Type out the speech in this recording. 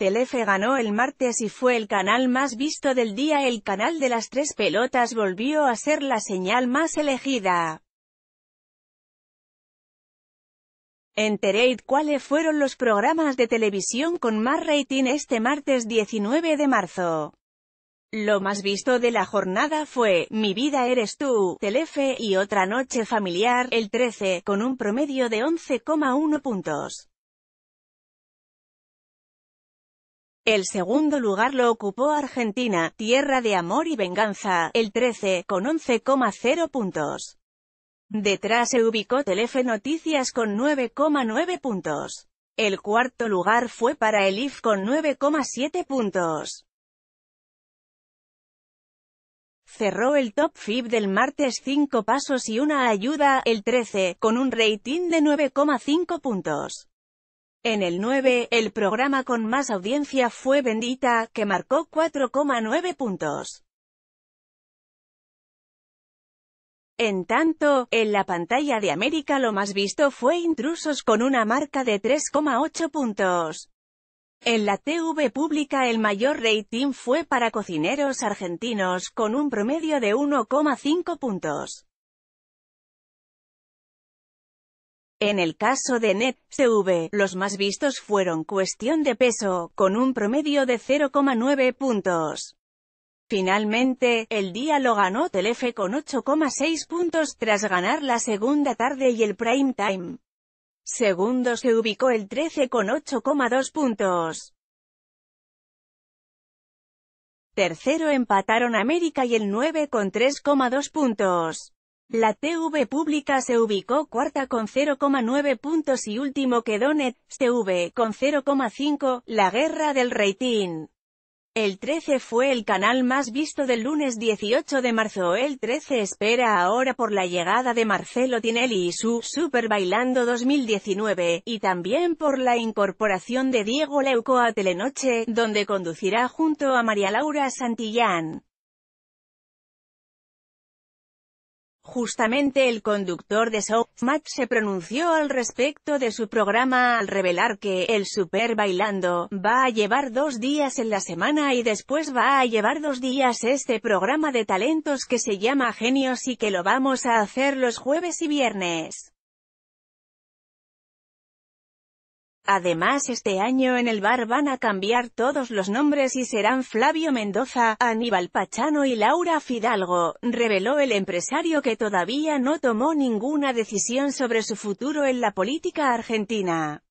Telefe ganó el martes y fue el canal más visto del día. El canal de las tres pelotas volvió a ser la señal más elegida. Enteréis cuáles fueron los programas de televisión con más rating este martes 19 de marzo. Lo más visto de la jornada fue, Mi vida eres tú, Telefe y Otra noche familiar, el 13, con un promedio de 11,1 puntos. El segundo lugar lo ocupó Argentina, Tierra de Amor y Venganza, el 13, con 11,0 puntos. Detrás se ubicó Telefe Noticias con 9,9 puntos. El cuarto lugar fue para Elif con 9,7 puntos. Cerró el top 5 del martes 5 pasos y una ayuda, el 13, con un rating de 9,5 puntos. En el 9, el programa con más audiencia fue Bendita, que marcó 4,9 puntos. En tanto, en la pantalla de América lo más visto fue Intrusos con una marca de 3,8 puntos. En la TV pública el mayor rating fue para Cocineros Argentinos con un promedio de 1,5 puntos. En el caso de Net los más vistos fueron Cuestión de Peso, con un promedio de 0,9 puntos. Finalmente, el día lo ganó Telefe con 8,6 puntos tras ganar la segunda tarde y el prime time. Segundo se ubicó el 13 con 8,2 puntos. Tercero empataron América y el 9 con 3,2 puntos. La TV pública se ubicó cuarta con 0,9 puntos y último quedó Net TV con 0,5, la guerra del rating. El 13 fue el canal más visto del lunes 18 de marzo. El 13 espera ahora por la llegada de Marcelo Tinelli y su Super Bailando 2019, y también por la incorporación de Diego Leuco a Telenoche, donde conducirá junto a María Laura Santillán. Justamente el conductor de Showmatch se pronunció al respecto de su programa al revelar que el Super Bailando va a llevar dos días en la semana y después va a llevar dos días este programa de talentos que se llama Genios y que lo vamos a hacer los jueves y viernes. Además este año en el bar van a cambiar todos los nombres y serán Flavio Mendoza, Aníbal Pachano y Laura Fidalgo, reveló el empresario que todavía no tomó ninguna decisión sobre su futuro en la política argentina.